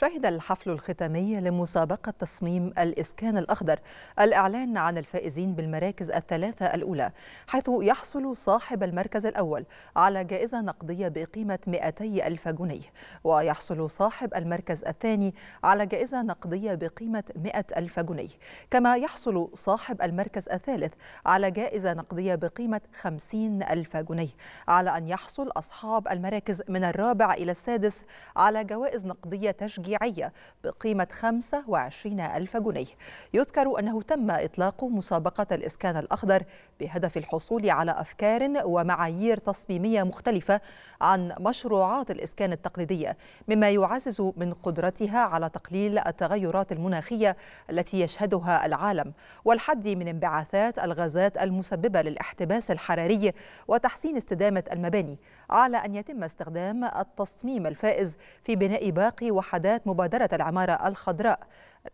شهد الحفل الختامي لمسابقة تصميم الإسكان الأخضر الإعلان عن الفائزين بالمراكز الثلاثة الأولى حيث يحصل صاحب المركز الأول على جائزة نقدية بقيمة 200 ألف جنيه ويحصل صاحب المركز الثاني على جائزة نقدية بقيمة 100 ألف جنيه كما يحصل صاحب المركز الثالث على جائزة نقدية بقيمة 50 ألف جنيه على أن يحصل أصحاب المراكز من الرابع إلى السادس على جوائز نقدية تشجيع تشجيعية بقيمة 25 ألف جنيه يذكر أنه تم إطلاق مسابقة الإسكان الأخضر بهدف الحصول على أفكار ومعايير تصميمية مختلفة عن مشروعات الإسكان التقليدية مما يعزز من قدرتها على تقليل التغيرات المناخية التي يشهدها العالم والحد من انبعاثات الغازات المسببة للاحتباس الحراري وتحسين استدامة المباني على أن يتم استخدام التصميم الفائز في بناء باقي وحدات أعلنت مبادرة العمارة الخضراء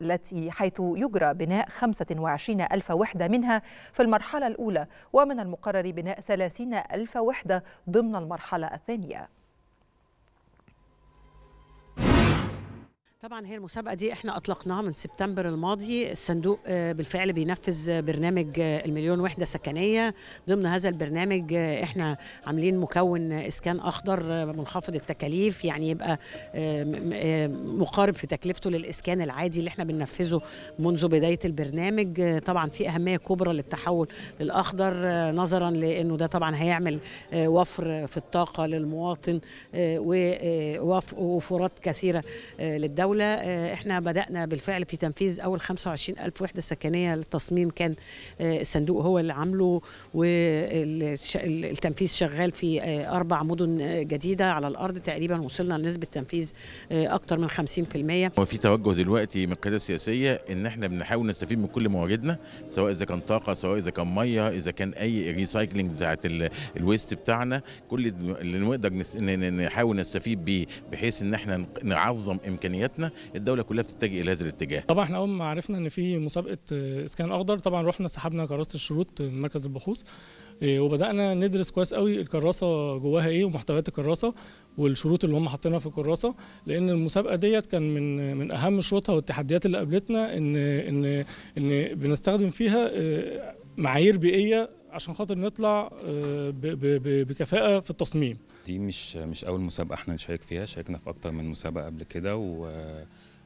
التي حيث يجرى بناء 25 ألف وحدة منها في المرحلة الأولى ومن المقرر بناء 30 ألف وحدة ضمن المرحلة الثانية طبعا هي المسابقه دي احنا اطلقناها من سبتمبر الماضي الصندوق آه، بالفعل بينفذ آه، برنامج آه، المليون وحده سكنيه ضمن هذا البرنامج احنا عاملين مكون اسكان اخضر منخفض التكاليف يعني يبقى مقارب في تكلفته للاسكان العادي اللي احنا بننفذه منذ بدايه البرنامج طبعا في اهميه كبرى للتحول للاخضر نظرا لانه ده طبعا هيعمل وفر في الطاقه للمواطن ووفرات كثيره للدوله الدولة آه، احنا بدأنا بالفعل في تنفيذ أول 25 ألف وحدة سكنية للتصميم كان آه، الصندوق هو اللي عامله والتنفيذ شغال في آه، أربع مدن جديدة على الأرض تقريبا وصلنا لنسبة تنفيذ أكتر من 50% وفي توجه دلوقتي من القيادة السياسية إن احنا بنحاول نستفيد من كل مواردنا سواء إذا كان طاقة سواء إذا كان مية إذا كان أي ريسايكلينج بتاعت الويست بتاعنا كل اللي نقدر نحاول نستفيد بيه بحيث إن احنا نعظم إمكانياتنا بتاعتنا الدوله كلها بتتجه الى هذا الاتجاه طبعا احنا اول ما عرفنا ان في مسابقه اسكان اخضر طبعا رحنا سحبنا كراسه الشروط من مركز البحوث إيه، وبدانا ندرس كويس قوي الكراسه جواها ايه ومحتويات الكراسه والشروط اللي هم حاطينها في الكراسه لان المسابقه ديت كان من من اهم شروطها والتحديات اللي قابلتنا ان ان ان بنستخدم فيها آه، معايير بيئيه عشان خاطر نطلع آه، بكفاءه في التصميم دي مش مش اول مسابقه احنا نشارك فيها شاركنا في اكتر من مسابقه قبل كده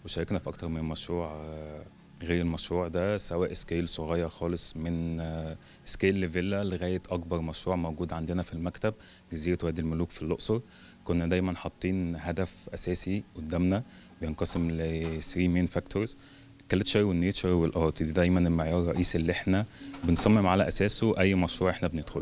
وشاركنا في اكتر من مشروع آه، غير المشروع ده سواء سكيل صغير خالص من آه، سكيل لفيلا لغايه اكبر مشروع موجود عندنا في المكتب جزيره وادي الملوك في الاقصر كنا دايما حاطين هدف اساسي قدامنا بينقسم ل 3 مين فاكتورز الكالتشر والنيتشر والاورت دي دايما المعيار الرئيسي اللي احنا بنصمم على اساسه اي مشروع احنا بندخله